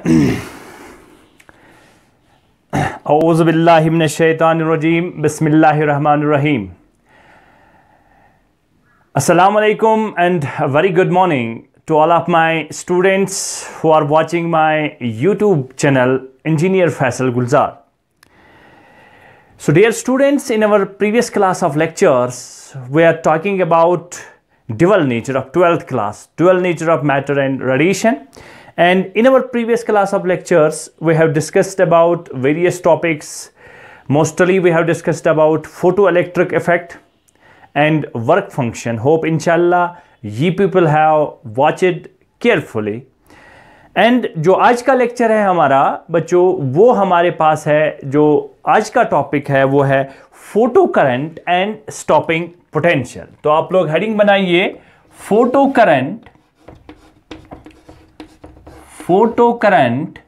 Auzubillahiminashaitanirajim. Bismillahirrahmanirrahim. Assalamu alaikum and a very good morning to all of my students who are watching my YouTube channel, Engineer Faisal Gulzar. So, dear students, in our previous class of lectures, we are talking about dual nature of 12th class, dual nature of matter and radiation. And in our previous class of lectures, we have discussed about various topics. Mostly we have discussed about photoelectric effect and work function. Hope inshallah ye people have watched carefully. And जो आज का lecture है हमारा बच्चों वो हमारे पास है जो आज का टॉपिक है वो है photo current and stopping potential तो आप लोग हेडिंग बनाइए photo current photo current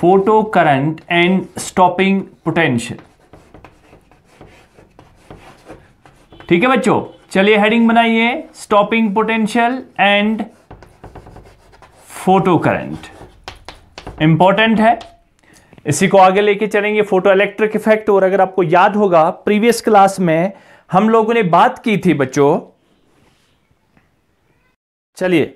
photo current and stopping potential ठीक है बच्चों चलिए हेडिंग बनाइए stopping potential and photo current important है इसी को आगे लेके चलेंगे फोटो इलेक्ट्रिक इफेक्ट और अगर आपको याद होगा प्रीवियस क्लास में हम लोगों ने बात की थी बच्चों चलिए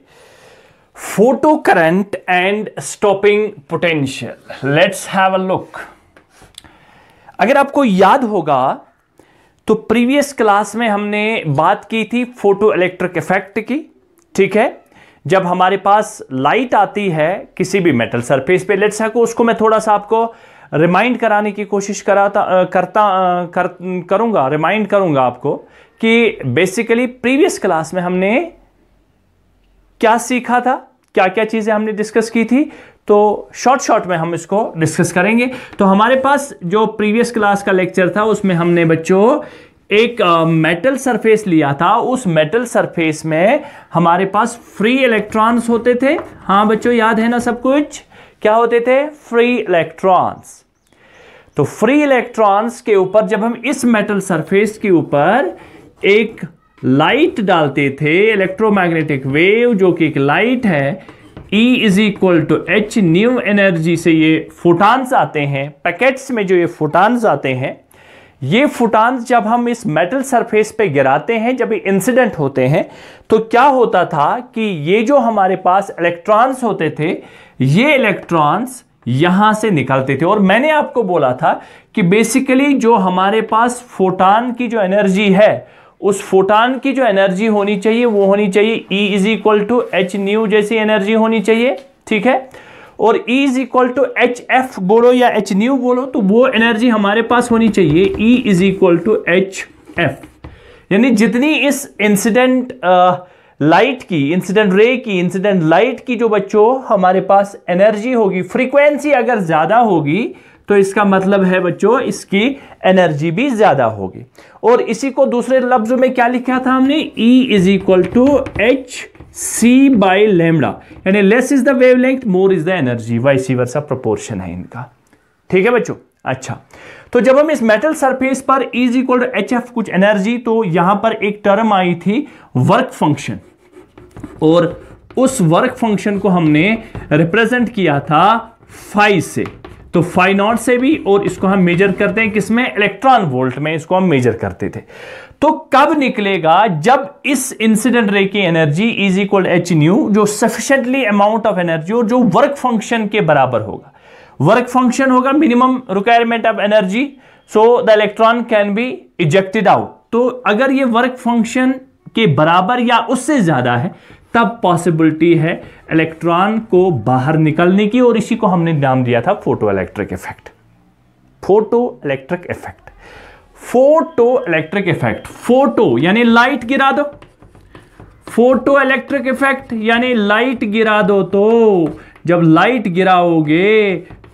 photo current and stopping potential let's have a look अगर आपको याद होगा तो प्रीवियस क्लास में हमने बात की थी फोटो इलेक्ट्रिक इफेक्ट की ठीक है जब हमारे पास लाइट आती है किसी भी मेटल सरफेस पे लेट्स को उसको मैं थोड़ा सा आपको रिमाइंड कराने की कोशिश कराता करता कर, करूंगा रिमाइंड करूंगा आपको कि बेसिकली प्रीवियस क्लास में हमने क्या सीखा था क्या क्या चीज़ें हमने डिस्कस की थी तो शॉर्ट शॉर्ट में हम इसको डिस्कस करेंगे तो हमारे पास जो प्रीवियस क्लास का लेक्चर था उसमें हमने बच्चों एक मेटल सरफेस लिया था उस मेटल सरफेस में हमारे पास फ्री इलेक्ट्रॉन्स होते थे हाँ बच्चों याद है ना सब कुछ क्या होते थे फ्री इलेक्ट्रॉन्स तो फ्री इलेक्ट्रॉन्स के ऊपर जब हम इस मेटल सरफेस के ऊपर एक लाइट डालते थे इलेक्ट्रोमैग्नेटिक वेव जो कि एक लाइट है E is equal to H nu energy से ये फोटॉन्स आते हैं पैकेट्स में जो ये फोटॉन्स आते हैं ये फोटॉन्स जब हम इस मेटल सरफेस पे गिराते हैं जब ये इंसिडेंट होते हैं तो क्या होता था कि ये जो हमारे पास इलेक्ट्रॉन्स होते थे ये इलेक्ट्रॉन्स यहां से निकलते थे और मैंने आपको बोला था कि बेसिकली जो हमारे पास फोटान की जो एनर्जी है उस फोटान की जो एनर्जी होनी चाहिए वो होनी चाहिए E is equal to H nu जैसी एनर्जी होनी चाहिए ठीक है और E is equal to h f बोलो या एच न्यू बोलो तो वो एनर्जी हमारे पास होनी चाहिए E is equal to h f यानी जितनी इस इंसिडेंट लाइट की इंसिडेंट रे की इंसिडेंट लाइट की जो बच्चों हमारे पास एनर्जी होगी फ्रीक्वेंसी अगर ज़्यादा होगी तो इसका मतलब है बच्चों इसकी एनर्जी भी ज़्यादा होगी और इसी को दूसरे लफ्ज में क्या लिखा था हमने E is equal to h c by lambda यानी less is the wavelength more is the energy vice versa proportion है इनका ठीक है बच्चों अच्छा तो जब हम इस मेटल सरफेस पर is equal to h f कुछ एनर्जी तो यहां पर एक टर्म आई थी वर्क फंक्शन और उस वर्क फंक्शन को हमने रिप्रेजेंट किया था फाइव से तो फाइव नॉट से भी और इसको हम मेजर करते हैं किसमें इलेक्ट्रॉन वोल्ट में इसको हम मेजर करते थे तो कब निकलेगा जब इस इंसिडेंट रे की energy is equal h nu जो सफिशेंटली अमाउंट ऑफ एनर्जी और जो वर्क फंक्शन के बराबर होगा वर्क फंक्शन होगा minimum requirement of energy so the electron can be ejected out तो अगर ये वर्क फंक्शन के बराबर या उससे ज्यादा है तब पॉसिबिलिटी है इलेक्ट्रॉन को बाहर निकलने की और इसी को हमने नाम दिया था photoelectric effect photoelectric effect photoelectric effect photo यानी लाइट गिरा दो फोटो इलेक्ट्रिक इफेक्ट यानी लाइट गिरा दो तो जब लाइट गिराओगे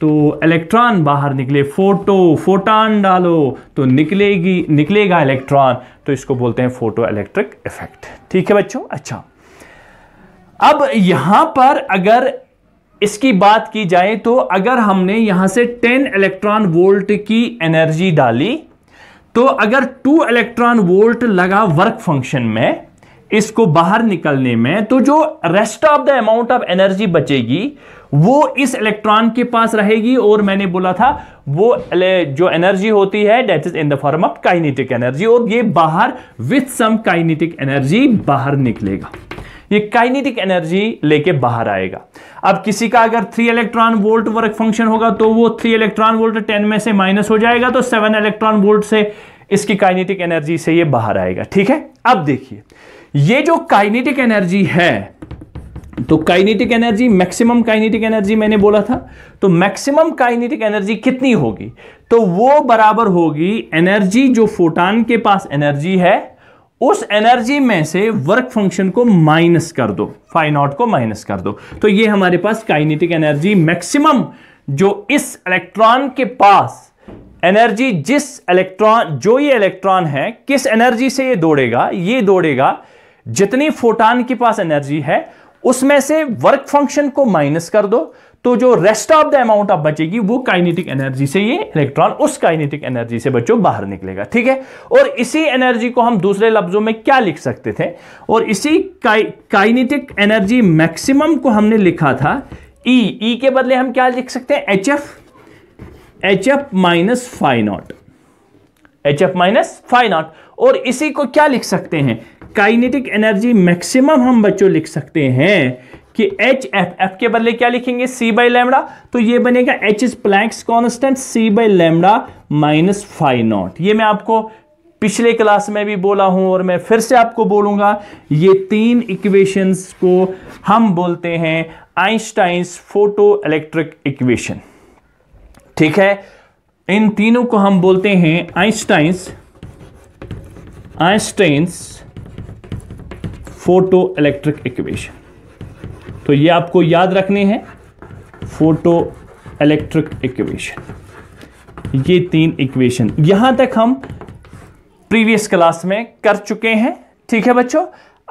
तो इलेक्ट्रॉन बाहर निकले फोटो फोटान डालो तो निकलेगी निकलेगा इलेक्ट्रॉन तो इसको बोलते हैं फोटो इलेक्ट्रिक इफेक्ट ठीक है बच्चों अच्छा अब यहां पर अगर इसकी बात की जाए तो अगर हमने यहां से 10 इलेक्ट्रॉन वोल्ट की एनर्जी डाली तो अगर 2 इलेक्ट्रॉन वोल्ट लगा वर्क फंक्शन में इसको बाहर निकलने में तो जो rest of the amount of energy बचेगी वो इस इलेक्ट्रॉन के पास रहेगी और मैंने बोला था वो जो एनर्जी होती है that is in the form of kinetic energy और ये बाहर विथ सम काइनेटिक एनर्जी बाहर निकलेगा ये काइनेटिक एनर्जी लेके बाहर आएगा अब किसी का अगर three electron volt work function होगा तो वो थ्री इलेक्ट्रॉन वोल्ट टेन में से माइनस हो जाएगा तो सेवन इलेक्ट्रॉन वोल्ट से इसकी काइनेटिक एनर्जी से ये बाहर आएगा ठीक है अब देखिए ये जो काइनेटिक एनर्जी है तो kinetic energy maximum kinetic energy मैंने बोला था तो मैक्सिमम काइनेटिक एनर्जी कितनी होगी तो वो बराबर होगी एनर्जी जो फोटान के पास एनर्जी है उस एनर्जी में से वर्क फंक्शन को माइनस कर दो फाइन आउट को माइनस कर दो तो ये हमारे पास काइनेटिक एनर्जी मैक्सिमम जो इस इलेक्ट्रॉन के पास एनर्जी जिस इलेक्ट्रॉन जो ये इलेक्ट्रॉन है किस एनर्जी से ये दौड़ेगा ये दौड़ेगा जितनी फोटान के पास एनर्जी है उसमें से वर्क फंक्शन को माइनस कर दो तो जो रेस्ट ऑफ द अमाउंट आप बचेगी वो काइनेटिक एनर्जी से ये इलेक्ट्रॉन उस काइनेटिक एनर्जी से बच्चों बाहर निकलेगा ठीक है और इसी एनर्जी को हम दूसरे लफ्जों में क्या लिख सकते थे और इसी काइनेटिक एनर्जी मैक्सिमम को हमने लिखा था ई e, e के बदले हम क्या लिख सकते हैं H F H F minus five naught H F minus five naught और इसी को क्या लिख सकते हैं काइनेटिक एनर्जी मैक्सिमम हम बच्चों लिख सकते हैं कि एच एफ एफ के बदले क्या लिखेंगे सी बाई लेमडा तो ये बनेगा H is Planck's constant C by lambda minus five naught ये मैं आपको पिछले क्लास में भी बोला हूं और मैं फिर से आपको बोलूंगा ये तीन इक्वेशंस को हम बोलते हैं आइंस्टाइंस फोटो इलेक्ट्रिक इक्वेशन ठीक है इन तीनों को हम बोलते हैं Einstein's Einstein's photoelectric equation तो ये आपको याद रखने हैं फोटो इलेक्ट्रिक इक्वेशन ये तीन इक्वेशन यहां तक हम प्रीवियस क्लास में कर चुके हैं ठीक है बच्चों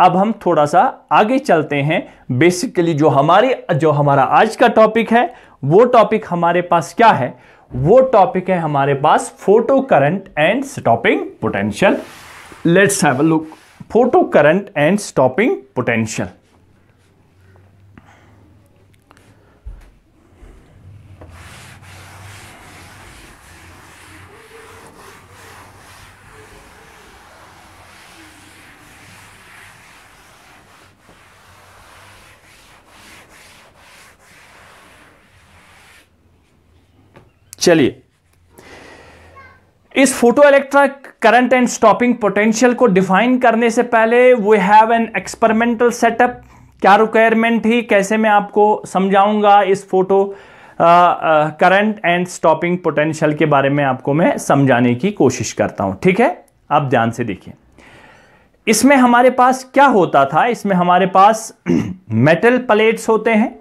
अब हम थोड़ा सा आगे चलते हैं बेसिकली जो हमारे जो हमारा आज का टॉपिक है वो टॉपिक हमारे पास क्या है वो टॉपिक है हमारे पास photo current and stopping potential let's have a look photo current and stopping potential चलिए इस photoelectric current and stopping potential को डिफाइन करने से पहले we have an experimental setup क्या रिक्वायरमेंट थी कैसे मैं आपको समझाऊंगा इस photo current and stopping potential के बारे में आपको मैं समझाने की कोशिश करता हूं ठीक है आप ध्यान से देखिए इसमें हमारे पास क्या होता था इसमें हमारे पास मेटल प्लेट्स होते हैं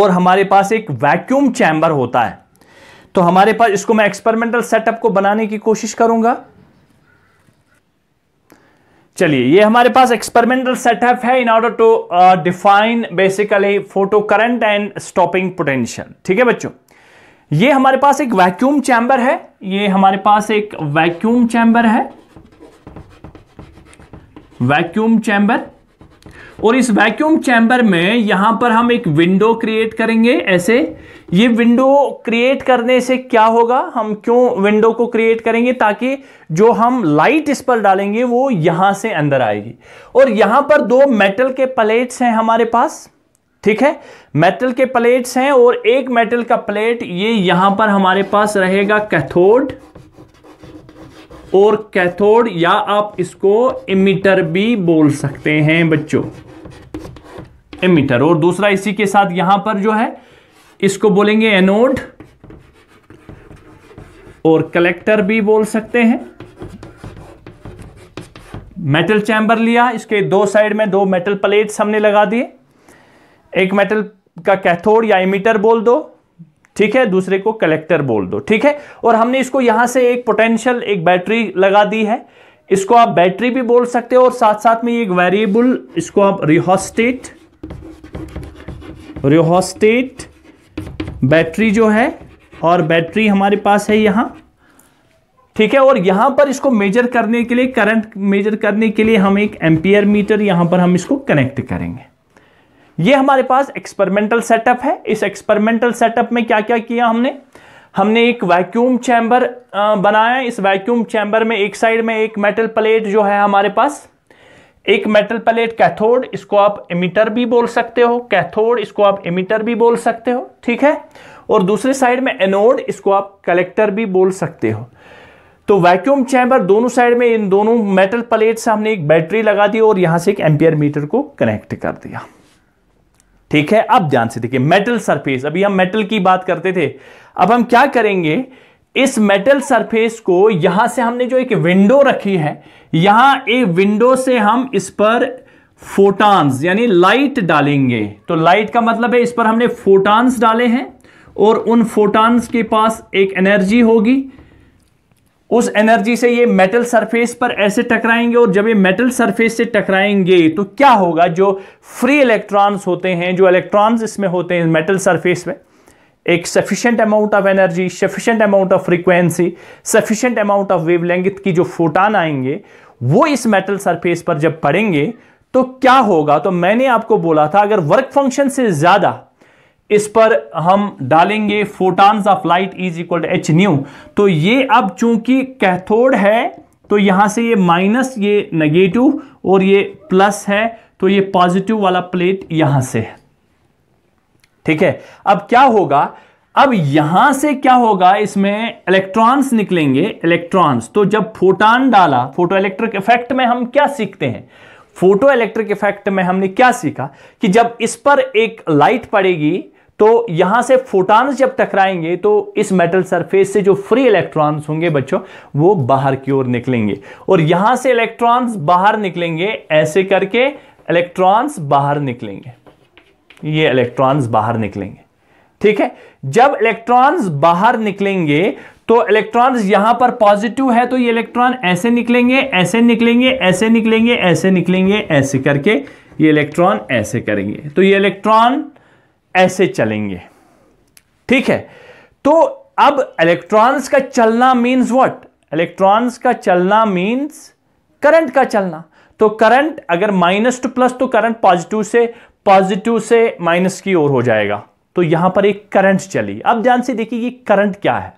और हमारे पास एक वैक्यूम चैम्बर होता है तो हमारे पास इसको मैं एक्सपेरिमेंटल सेटअप को बनाने की कोशिश करूंगा चलिए ये हमारे पास एक्सपेरिमेंटल सेटअप है in order to define basically photo current and stopping potential ठीक है बच्चों ये हमारे पास एक वैक्यूम चैम्बर है ये हमारे पास एक वैक्यूम चैम्बर है वैक्यूम चैम्बर और इस वैक्यूम चैम्बर में यहां पर हम एक विंडो क्रिएट करेंगे ऐसे ये विंडो क्रिएट करने से क्या होगा हम क्यों विंडो को क्रिएट करेंगे ताकि जो हम लाइट इस पर डालेंगे वो यहां से अंदर आएगी और यहां पर दो मेटल के प्लेट्स हैं हमारे पास ठीक है मेटल के प्लेट्स हैं और एक मेटल का प्लेट ये यहां पर हमारे पास रहेगा कैथोड और कैथोड या आप इसको इमिटर भी बोल सकते हैं बच्चों इमिटर और दूसरा इसी के साथ यहां पर जो है इसको बोलेंगे एनोड और कलेक्टर भी बोल सकते हैं मेटल चैम्बर लिया इसके दो साइड में दो मेटल प्लेट्स हमने लगा दिए एक मेटल का कैथोड या इमिटर बोल दो ठीक है दूसरे को कलेक्टर बोल दो ठीक है और हमने इसको यहां से एक पोटेंशियल एक बैटरी लगा दी है इसको आप बैटरी भी बोल सकते हो और साथ साथ में एक वेरिएबल इसको आप रिहोस्टेट रिहोस्टेट बैटरी जो है और बैटरी हमारे पास है यहां ठीक है और यहां पर इसको मेजर करने के लिए करंट मेजर करने के लिए हम एक एम्पियर मीटर यहां पर हम इसको कनेक्ट करेंगे ये हमारे पास एक्सपेरिमेंटल सेटअप है इस एक्सपेरिमेंटल सेटअप में क्या क्या किया हमने हमने एक वैक्यूम चैम्बर बनाया इस वैक्यूम चैम्बर में एक साइड में एक मेटल प्लेट जो है हमारे पास एक मेटल प्लेट कैथोड इसको आप इमिटर भी बोल सकते हो कैथोड इसको आप इमिटर भी बोल सकते हो ठीक है और दूसरे साइड में एनोड इसको आप कलेक्टर भी बोल सकते हो तो वैक्यूम चैम्बर दोनों साइड में इन दोनों मेटल प्लेट से हमने एक बैटरी लगा दी और यहां से एक एम्पियर मीटर को कनेक्ट कर दिया ठीक है अब ध्यान से देखिए मेटल सरफेस अभी हम मेटल की बात करते थे अब हम क्या करेंगे इस मेटल सरफेस को यहां से हमने जो एक विंडो रखी है यहां एक विंडो से हम इस पर फोटॉन्स यानी लाइट डालेंगे तो लाइट का मतलब है इस पर हमने फोटॉन्स डाले हैं और उन फोटॉन्स के पास एक एनर्जी होगी उस एनर्जी से ये मेटल सरफेस पर ऐसे टकराएंगे और जब ये मेटल सरफेस से टकराएंगे तो क्या होगा जो फ्री इलेक्ट्रॉन्स होते हैं जो इलेक्ट्रॉन्स इसमें होते हैं मेटल सरफेस में एक sufficient amount of energy sufficient amount of frequency sufficient amount of wavelength की जो फोटान आएंगे वो इस मेटल सरफेस पर जब पड़ेंगे तो क्या होगा तो मैंने आपको बोला था अगर वर्क फंक्शन से ज़्यादा इस पर हम डालेंगे photons of light is equal to H nu तो ये अब चूंकि कैथोड है तो यहां से ये माइनस ये नेगेटिव और ये प्लस है तो ये पॉजिटिव वाला प्लेट यहां से है ठीक है अब क्या होगा अब यहां से क्या होगा इसमें इलेक्ट्रॉन्स निकलेंगे इलेक्ट्रॉन्स तो जब फोटान डाला फोटो इलेक्ट्रिक इफेक्ट में हम क्या सीखते हैं फोटो इलेक्ट्रिक इफेक्ट में हमने क्या सीखा कि जब इस पर एक लाइट पड़ेगी तो यहां से फोटॉन्स जब टकराएंगे तो इस मेटल सरफेस से जो फ्री इलेक्ट्रॉन्स होंगे बच्चों वो बाहर की ओर निकलेंगे और यहां से इलेक्ट्रॉन्स बाहर निकलेंगे ऐसे करके इलेक्ट्रॉन्स बाहर निकलेंगे ये इलेक्ट्रॉन्स बाहर निकलेंगे ठीक है जब इलेक्ट्रॉन्स बाहर निकलेंगे तो इलेक्ट्रॉन्स यहां पर पॉजिटिव है तो ये इलेक्ट्रॉन ऐसे निकलेंगे ऐसे निकलेंगे ऐसे निकलेंगे ऐसे निकलेंगे ऐसे करके ये इलेक्ट्रॉन ऐसे करेंगे तो ये इलेक्ट्रॉन ऐसे चलेंगे ठीक है तो अब इलेक्ट्रॉन्स का चलना मीन्स व्हाट इलेक्ट्रॉन्स का चलना मीन्स करंट का चलना तो करंट अगर माइनस टू प्लस तो करंट पॉजिटिव से पॉजिटिव से माइनस की ओर हो जाएगा तो यहां पर एक करंट चली अब ध्यान से देखिए ये करंट क्या है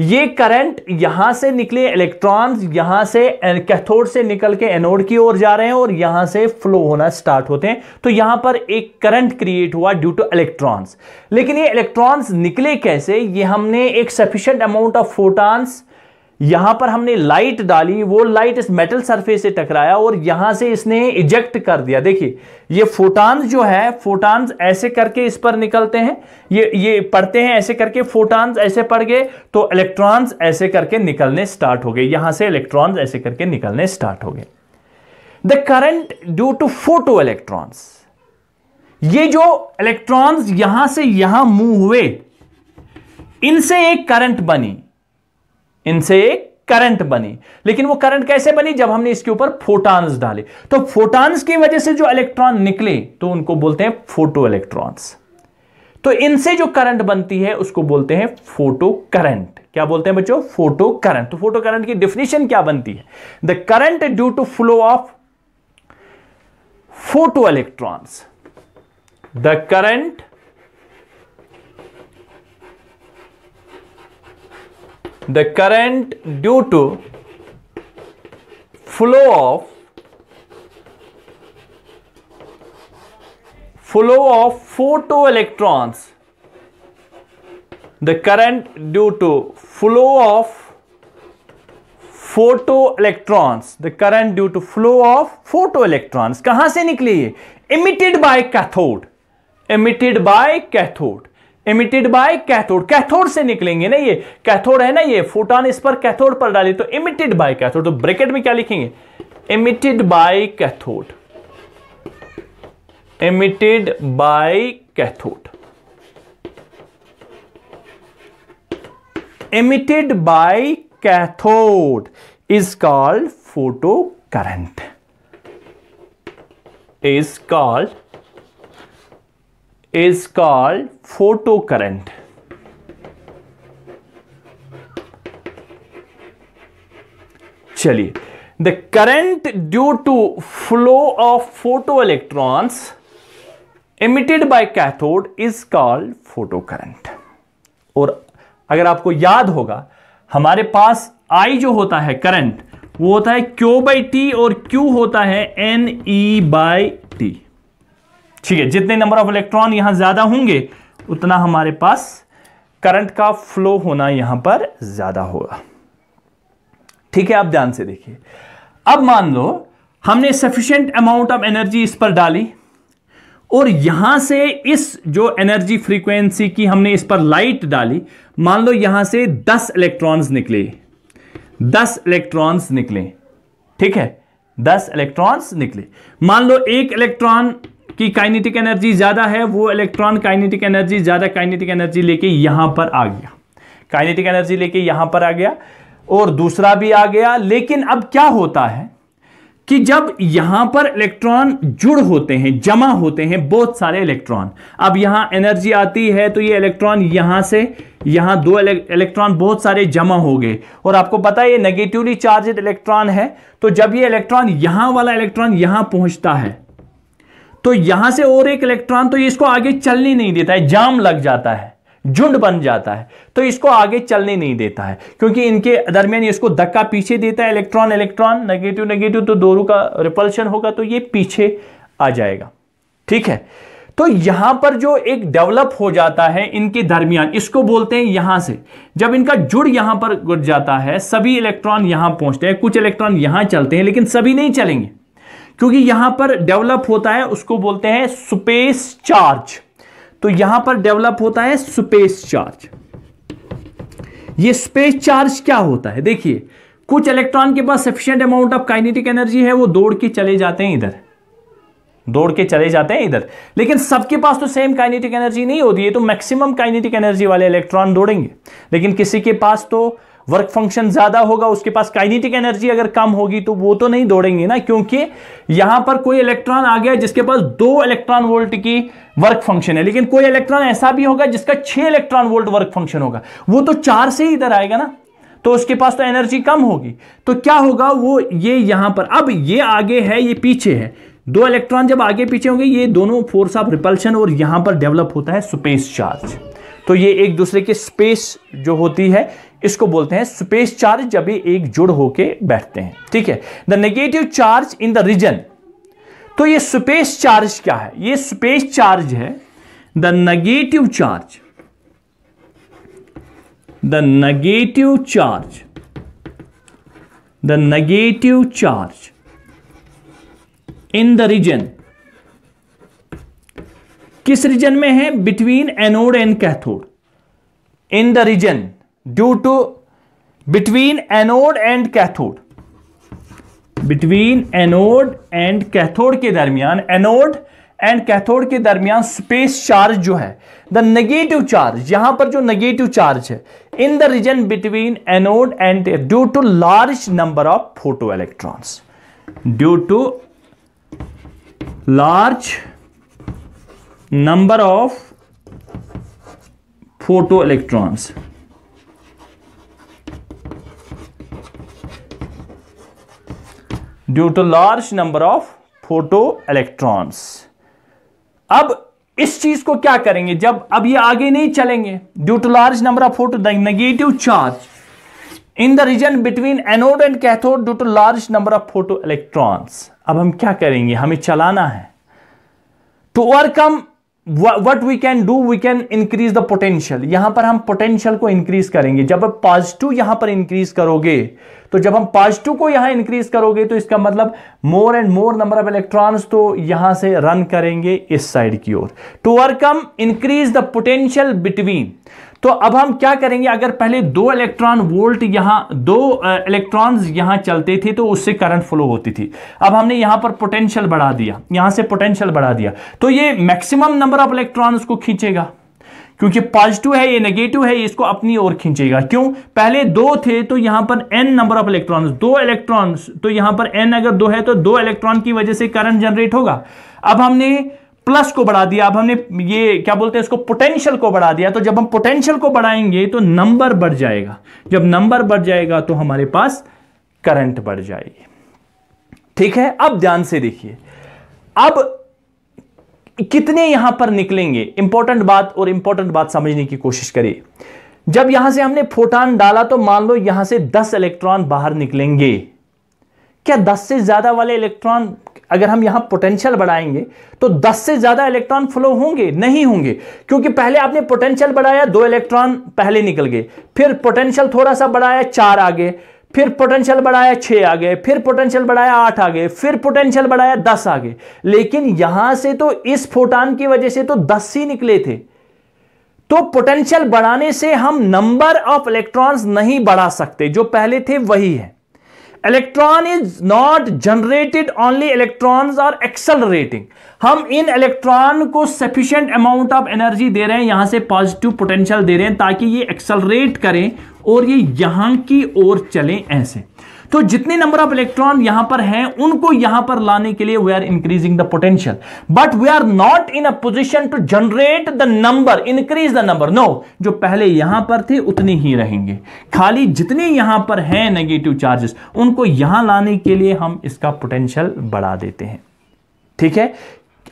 ये करंट यहां से निकले इलेक्ट्रॉन्स यहां से कैथोड से निकल के एनोड की ओर जा रहे हैं और यहां से फ्लो होना स्टार्ट होते हैं तो यहां पर एक करंट क्रिएट हुआ ड्यू टू इलेक्ट्रॉन्स लेकिन ये इलेक्ट्रॉन्स निकले कैसे ये हमने एक सफिशियंट अमाउंट ऑफ फोटॉन्स यहां पर हमने लाइट डाली वो लाइट इस मेटल सरफेस से टकराया और यहां से इसने इजेक्ट कर दिया देखिए ये फोटॉन्स जो है फोटॉन्स ऐसे करके इस पर निकलते हैं ये ये पढ़ते हैं ऐसे करके फोटॉन्स ऐसे पड़ गए तो इलेक्ट्रॉन्स ऐसे करके निकलने स्टार्ट हो गए यहां से इलेक्ट्रॉन्स ऐसे करके निकलने स्टार्ट हो गए the current due to photoelectrons ये जो इलेक्ट्रॉन्स यहां से यहां मूव हुए इनसे एक करंट बनी इनसे एक करंट बनी लेकिन वो करंट कैसे बनी जब हमने इसके ऊपर फोटॉन्स डाले तो फोटॉन्स की वजह से जो इलेक्ट्रॉन निकले तो उनको बोलते हैं फोटो इलेक्ट्रॉन्स तो इनसे जो करंट बनती है उसको बोलते हैं फोटो करंट क्या बोलते हैं बच्चों फोटो करंट तो फोटो करंट की डिफिनेशन क्या बनती है the current due to flow of photoelectrons the current the current due to flow of flow of photoelectrons the current due to flow of photoelectrons the current due to flow of photoelectrons कहां से निकली है emitted by cathode emitted by cathode emitted by cathode cathode से निकलेंगे ना ये cathode है ना ये फोटोन इस पर कैथोड पर डाले तो इमिटेड बाय कैथोड तो ब्रैकेट में क्या लिखेंगे emitted by cathode emitted by cathode emitted by cathode is called photocurrent is called is called photocurrent. चलिए the current due to flow of photoelectrons emitted by cathode is called photocurrent. और अगर आपको याद होगा हमारे पास I जो होता है करंट वो होता है Q बाई टी और Q होता है एन ई बाई टी ठीक है जितने नंबर ऑफ इलेक्ट्रॉन यहां ज़्यादा होंगे उतना हमारे पास करंट का फ्लो होना यहां पर ज़्यादा होगा ठीक है आप ध्यान से देखिए अब मान लो हमने सफिशियंट अमाउंट ऑफ एनर्जी इस पर डाली और यहां से इस जो एनर्जी फ्रीक्वेंसी की हमने इस पर लाइट डाली मान लो यहां से 10 इलेक्ट्रॉन्स निकले 10 इलेक्ट्रॉन्स निकले ठीक है 10 इलेक्ट्रॉन्स निकले मान लो एक इलेक्ट्रॉन कि काइनेटिक एनर्जी ज़्यादा है वो इलेक्ट्रॉन काइनेटिक एनर्जी ज़्यादा काइनेटिक एनर्जी लेके यहां पर आ गया काइनेटिक एनर्जी लेके यहां पर आ गया और दूसरा भी आ गया लेकिन अब क्या होता है कि जब यहां पर इलेक्ट्रॉन जुड़ होते हैं जमा होते हैं बहुत सारे इलेक्ट्रॉन अब यहां एनर्जी आती है तो ये इलेक्ट्रॉन यहां से यहां दो इलेक्ट्रॉन बहुत सारे जमा हो गए और आपको पता है ये नेगेटिवली चार्जेड इलेक्ट्रॉन है तो जब ये इलेक्ट्रॉन यहां वाला इलेक्ट्रॉन यहां पहुंचता है तो यहां से और एक इलेक्ट्रॉन तो इसको आगे चलने नहीं देता है जाम लग जाता है झुंड बन जाता है तो इसको आगे चलने नहीं देता है क्योंकि इनके दरमियान इसको धक्का पीछे देता है इलेक्ट्रॉन इलेक्ट्रॉन नेगेटिव नेगेटिव तो दोनों का रिपल्शन होगा तो ये पीछे आ जाएगा ठीक है तो यहां पर जो एक डेवलप हो जाता है इनके दरमियान इसको बोलते हैं यहां से जब इनका जुड़ यहां पर गुट जाता है सभी इलेक्ट्रॉन यहां पहुंचते हैं कुछ इलेक्ट्रॉन यहां चलते हैं लेकिन सभी नहीं चलेंगे क्योंकि यहां पर डेवलप होता है उसको बोलते हैं स्पेस चार्ज तो यहां पर डेवलप होता है स्पेस चार्ज ये स्पेस चार्ज क्या होता है देखिए कुछ इलेक्ट्रॉन के पास sufficient amount of kinetic energy है वो दौड़ के चले जाते हैं इधर दौड़ के चले जाते हैं इधर लेकिन सबके पास तो सेम काइनेटिक एनर्जी नहीं होती है तो मैक्सिमम काइनेटिक एनर्जी वाले इलेक्ट्रॉन दौड़ेंगे लेकिन किसी के पास तो वर्क फंक्शन ज्यादा होगा उसके पास काइनेटिक एनर्जी अगर कम होगी तो वो तो नहीं दौड़ेंगे ना क्योंकि यहां पर कोई इलेक्ट्रॉन आ गया जिसके पास दो इलेक्ट्रॉन वोल्ट की वर्क फंक्शन है लेकिन कोई इलेक्ट्रॉन ऐसा भी होगा जिसका छह इलेक्ट्रॉन वोल्ट वर्क फंक्शन होगा वो तो चार से ही इधर आएगा ना तो उसके पास तो एनर्जी कम होगी तो क्या होगा वो ये यहां पर अब ये आगे है ये पीछे है दो इलेक्ट्रॉन जब आगे पीछे होंगे ये दोनों फोर्स ऑफ रिपल्शन और यहां पर डेवलप होता है स्पेस चार्ज तो ये एक दूसरे के स्पेस जो होती है इसको बोलते हैं स्पेस चार्ज जब एक जुड़ होके बैठते हैं ठीक है the negative charge in the region तो ये स्पेस चार्ज क्या है ये स्पेस चार्ज है the negative charge the negative charge the negative charge in the region किस रीजन में है between anode and cathode in the region due to between anode and cathode between anode and cathode के दरमियान anode and cathode के दरमियान space charge जो है द नेगेटिव चार्ज यहां पर जो नेगेटिव चार्ज है in the region between anode and due to large number of photoelectrons due to large number of photoelectrons due to large number of photoelectrons अब इस चीज को क्या करेंगे जब अब ये आगे नहीं चलेंगे due to large number of photo the negative charge in the region between anode and cathode due to large number of photoelectrons अब हम क्या करेंगे हमें चलाना है to overcome what we can do we can increase the potential यहां पर हम पोटेंशियल को इंक्रीज करेंगे जब आप पॉजिटिव यहां पर इंक्रीज करोगे तो जब हम पॉजिटिव को यहां इंक्रीज करोगे तो इसका मतलब more and more number of electrons तो यहां से रन करेंगे इस साइड की ओर to overcome increase the potential between तो अब हम क्या करेंगे अगर पहले दो इलेक्ट्रॉन वोल्ट यहां दो इलेक्ट्रॉन्स यहां चलते थे तो उससे करंट फ्लो होती थी अब हमने यहां पर पोटेंशियल बढ़ा दिया यहां से पोटेंशियल बढ़ा दिया तो ये मैक्सिमम नंबर ऑफ इलेक्ट्रॉन्स को खींचेगा क्योंकि पॉजिटिव है ये नेगेटिव है ये इसको अपनी ओर खींचेगा क्यों पहले दो थे तो यहां पर एन नंबर ऑफ इलेक्ट्रॉन्स दो इलेक्ट्रॉन्स तो यहां पर एन अगर दो है तो दो इलेक्ट्रॉन की वजह से करंट जनरेट होगा अब हमने प्लस को बढ़ा दिया अब हमने ये क्या बोलते हैं इसको पोटेंशियल को बढ़ा दिया तो जब हम पोटेंशियल को बढ़ाएंगे तो नंबर बढ़ जाएगा जब नंबर बढ़ जाएगा तो हमारे पास करंट बढ़ जाएगी ठीक है अब ध्यान से देखिए अब कितने यहां पर निकलेंगे इंपॉर्टेंट बात और इंपॉर्टेंट बात समझने की कोशिश करिए जब यहां से हमने फोटान डाला तो मान लो यहां से 10 इलेक्ट्रॉन बाहर निकलेंगे क्या दस से ज़्यादा वाले इलेक्ट्रॉन अगर हम यहाँ पोटेंशियल बढ़ाएंगे तो 10 से ज़्यादा इलेक्ट्रॉन फ्लो होंगे नहीं होंगे क्योंकि पहले आपने पोटेंशियल बढ़ाया दो इलेक्ट्रॉन पहले निकल गए फिर पोटेंशियल थोड़ा सा बढ़ाया चार आ गए फिर पोटेंशियल बढ़ाया छह आ गए फिर पोटेंशियल बढ़ाया आठ आ गए फिर पोटेंशियल बढ़ाया दस आ गए लेकिन यहां से तो इस फोटान की वजह से तो दस ही निकले थे तो पोटेंशियल बढ़ाने से हम नंबर ऑफ इलेक्ट्रॉन नहीं बढ़ा सकते जो पहले थे वही है electron is not generated only electrons are accelerating हम इन इलेक्ट्रॉन को सफिशियंट अमाउंट ऑफ एनर्जी दे रहे हैं यहां से पॉजिटिव पोटेंशियल दे रहे हैं ताकि ये एक्सलरेट करें और ये यहां की ओर चलें ऐसे तो जितने नंबर ऑफ इलेक्ट्रॉन यहां पर हैं उनको यहां पर लाने के लिए we are increasing the potential but we are not in a position to generate the number increase the number no जो पहले यहां पर थे उतने ही रहेंगे खाली जितने यहां पर हैं नेगेटिव चार्जेस उनको यहां लाने के लिए हम इसका पोटेंशियल बढ़ा देते हैं ठीक है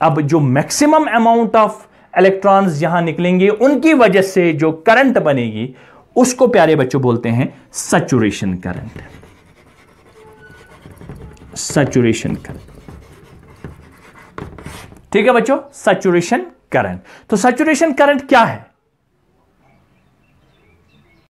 अब जो मैक्सिमम अमाउंट ऑफ इलेक्ट्रॉन्स यहां निकलेंगे उनकी वजह से जो करंट बनेगी उसको प्यारे बच्चों बोलते हैं सचुरेशन करंट सेचुरेशन करंट ठीक है बच्चों सेचुरेशन करंट तो सेचुरेशन करंट क्या है